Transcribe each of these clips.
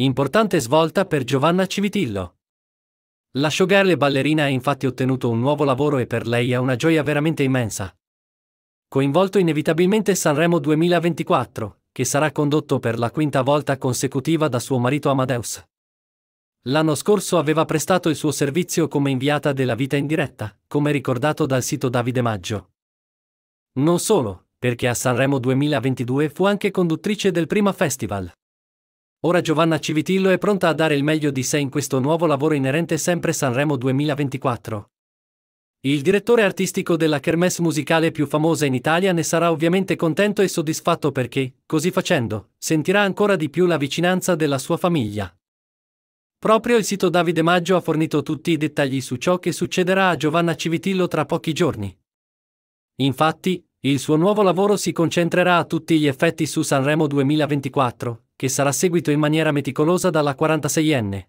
Importante svolta per Giovanna Civitillo. La showgirl e ballerina ha infatti ottenuto un nuovo lavoro e per lei è una gioia veramente immensa. Coinvolto inevitabilmente Sanremo 2024, che sarà condotto per la quinta volta consecutiva da suo marito Amadeus. L'anno scorso aveva prestato il suo servizio come inviata della vita in diretta, come ricordato dal sito Davide Maggio. Non solo, perché a Sanremo 2022 fu anche conduttrice del prima festival. Ora Giovanna Civitillo è pronta a dare il meglio di sé in questo nuovo lavoro inerente sempre Sanremo 2024. Il direttore artistico della kermesse musicale più famosa in Italia ne sarà ovviamente contento e soddisfatto perché, così facendo, sentirà ancora di più la vicinanza della sua famiglia. Proprio il sito Davide Maggio ha fornito tutti i dettagli su ciò che succederà a Giovanna Civitillo tra pochi giorni. Infatti, il suo nuovo lavoro si concentrerà a tutti gli effetti su Sanremo 2024, che sarà seguito in maniera meticolosa dalla 46enne.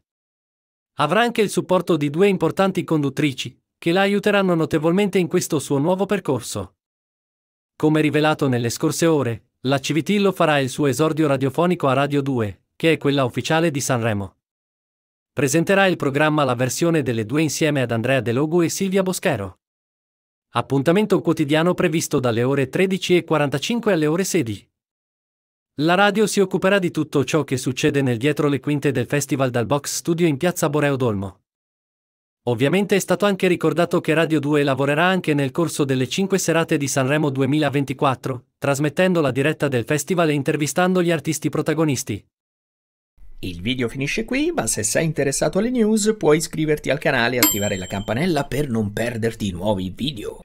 Avrà anche il supporto di due importanti conduttrici, che la aiuteranno notevolmente in questo suo nuovo percorso. Come rivelato nelle scorse ore, la Civitillo farà il suo esordio radiofonico a Radio 2, che è quella ufficiale di Sanremo. Presenterà il programma La versione delle due insieme ad Andrea De Logu e Silvia Boschero. Appuntamento quotidiano previsto dalle ore 13.45 alle ore 16. La radio si occuperà di tutto ciò che succede nel dietro le quinte del festival dal box studio in piazza Boreo Dolmo. Ovviamente è stato anche ricordato che Radio 2 lavorerà anche nel corso delle 5 serate di Sanremo 2024, trasmettendo la diretta del festival e intervistando gli artisti protagonisti. Il video finisce qui, ma se sei interessato alle news puoi iscriverti al canale e attivare la campanella per non perderti nuovi video.